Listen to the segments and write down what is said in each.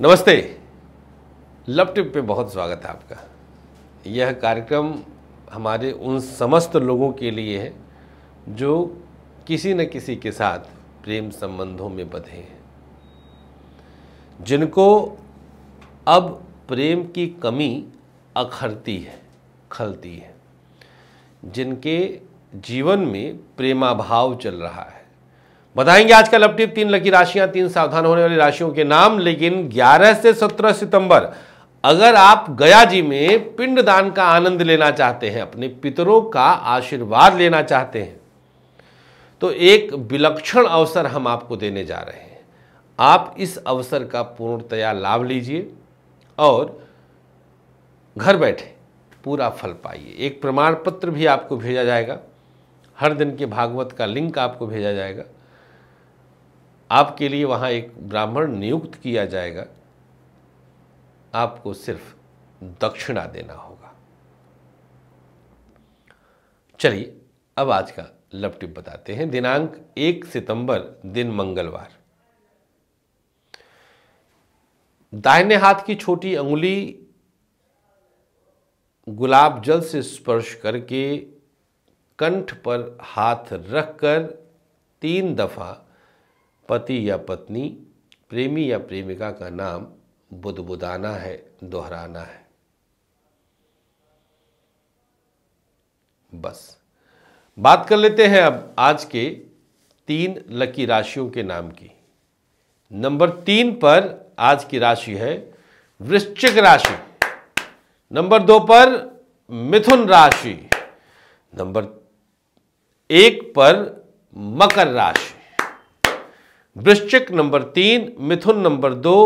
नमस्ते love tip पे बहुत स्वागत है आपका यह कार्यक्रम हमारे उन समस्त लोगों के लिए है जो किसी न किसी के साथ प्रेम संबंधों में बधे हैं जिनको अब प्रेम की कमी अखरती है खलती है जिनके जीवन में प्रेमाभाव चल रहा है बताएंगे आज का लपटी तीन लकी राशियां तीन सावधान होने वाली राशियों के नाम लेकिन 11 से 17 सितंबर अगर आप गया जी में पिंड दान का आनंद लेना चाहते हैं अपने पितरों का आशीर्वाद लेना चाहते हैं तो एक विलक्षण अवसर हम आपको देने जा रहे हैं आप इस अवसर का पूर्णतया लाभ लीजिए और घर बैठे पूरा फल पाइए एक प्रमाण पत्र भी आपको भेजा जाएगा हर दिन के भागवत का लिंक आपको भेजा जाएगा आपके लिए वहाँ एक ब्राह्मण नियुक्त किया जाएगा आपको सिर्फ दक्षिणा देना होगा चलिए अब आज का लपटिप बताते हैं दिनांक एक सितंबर दिन मंगलवार दाहिने हाथ की छोटी अंगुली गुलाब जल से स्पर्श करके कंठ पर हाथ रखकर तीन दफा पति या पत्नी प्रेमी या प्रेमिका का नाम बुदबुदाना है दोहराना है बस बात कर लेते हैं अब आज के तीन लकी राशियों के नाम की नंबर तीन पर आज की राशि है वृश्चिक राशि नंबर दो पर मिथुन राशि नंबर एक पर मकर राशि वृश्चिक नंबर तीन मिथुन नंबर दो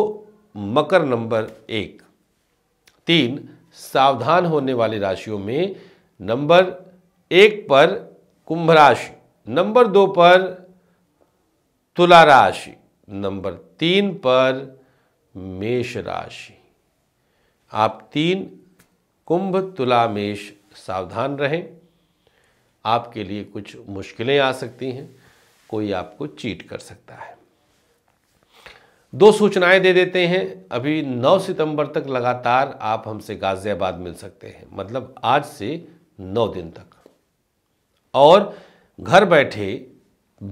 मकर नंबर एक तीन सावधान होने वाली राशियों में नंबर एक पर कुंभ राशि नंबर दो पर तुला राशि नंबर तीन पर मेष राशि आप तीन कुंभ तुला मेष सावधान रहें आपके लिए कुछ मुश्किलें आ सकती हैं कोई आपको चीट कर सकता है दो सूचनाएं दे देते हैं अभी 9 सितंबर तक लगातार आप हमसे गाज़ियाबाद मिल सकते हैं मतलब आज से 9 दिन तक और घर बैठे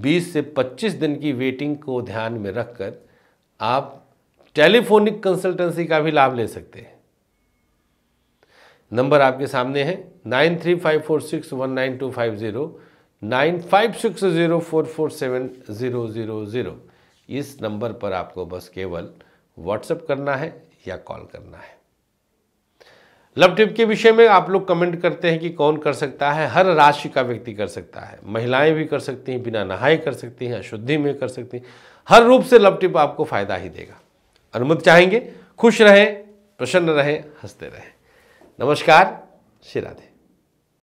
20 से 25 दिन की वेटिंग को ध्यान में रखकर आप टेलीफोनिक कंसल्टेंसी का भी लाभ ले सकते हैं नंबर आपके सामने है nine three five four six one nine two five zero nine five six zero four four seven zero zero zero इस नंबर पर आपको बस केवल व्हाट्सएप करना है या कॉल करना है लव टिप के विषय में आप लोग कमेंट करते हैं कि कौन कर सकता है हर राशि का व्यक्ति कर सकता है महिलाएं भी कर सकती हैं बिना नहाए कर सकती हैं अशुद्धि में कर सकती हैं हर रूप से लव टिप आपको फायदा ही देगा अनुमति चाहेंगे खुश रहें प्रसन्न रहें हंसते रहें नमस्कार श्री राधे